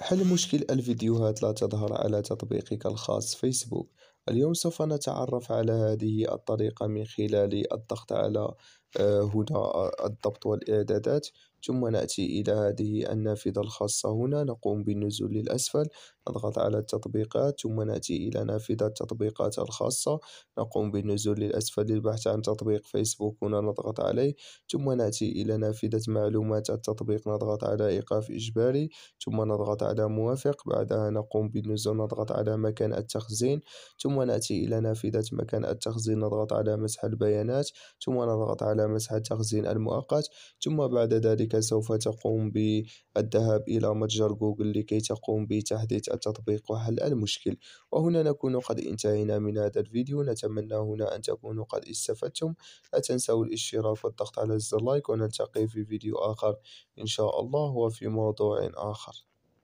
حل مشكل الفيديوهات لا تظهر على تطبيقك الخاص فيسبوك اليوم سوف نتعرف على هذه الطريقة من خلال الضغط على آه، هنا الضبط والإعدادات ثم نأتي إلى هذه النافذة الخاصة هنا نقوم بالنزول للأسفل نضغط على التطبيقات ثم نأتي إلى نافذة التطبيقات الخاصة نقوم بالنزول للأسفل للبحث عن تطبيق فيسبوك هنا نضغط عليه ثم نأتي إلى نافذة معلومات التطبيق نضغط على إيقاف إجباري ثم نضغط على موافق بعدها نقوم بالنزول نضغط على مكان التخزين ثم نأتي إلى نافذة مكان التخزين نضغط على مسح البيانات ثم نضغط على مسح التخزين المؤقت ثم بعد ذلك سوف تقوم بالذهاب إلى متجر جوجل لكي تقوم بتحديث التطبيق وحل المشكل وهنا نكون قد انتهينا من هذا الفيديو نتمنى هنا أن تكونوا قد استفدتم لا تنسوا الاشتراك والضغط على زر لايك ونلتقي في فيديو آخر إن شاء الله وفي موضوع آخر